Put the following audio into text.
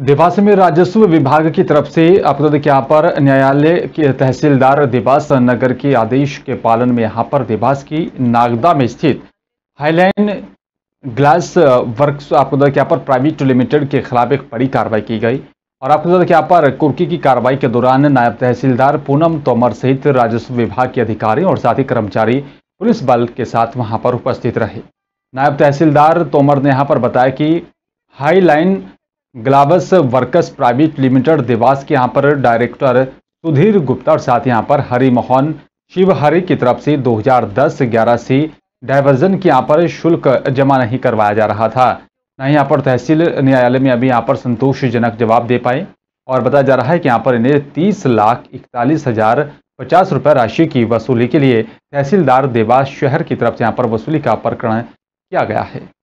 देवास में राजस्व विभाग की तरफ से अपराध के यहाँ पर न्यायालय के तहसीलदार देवास नगर के आदेश के पालन में यहाँ पर देवास की नागदा में स्थित हाईलैंड ग्लास वर्क्स आपदा के यहाँ पर प्राइवेट लिमिटेड के खिलाफ एक बड़ी कार्रवाई की गई और आपदा के यहाँ पर कुर्की की कार्रवाई के दौरान नायब तहसीलदार पूनम तोमर सहित राजस्व विभाग के अधिकारी और साथी कर्मचारी पुलिस बल के साथ वहाँ पर उपस्थित रहे नायब तहसीलदार तोमर ने यहाँ पर बताया कि high line globus workers private limited Dewas के यहाँ पर डायरेक्टर सुधीर गुप्ता और साथ यहाँ पर हरि मोहन शिवहरि की तरफ से 2010-11 से डायवर्जन के यहाँ पर शुल्क जमा नहीं करवाया जा रहा था न ही यहाँ पर तहसील न्यायालय में अभी यहाँ पर संतोषजनक जवाब दे पाए और बताया जा रहा है कि यहाँ पर इन्हें तीस लाख इकतालीस हजार पचास रुपये राशि की वसूली के लिए तहसीलदार देवास शहर की तरफ से यहाँ पर वसूली का प्रकरण किया गया है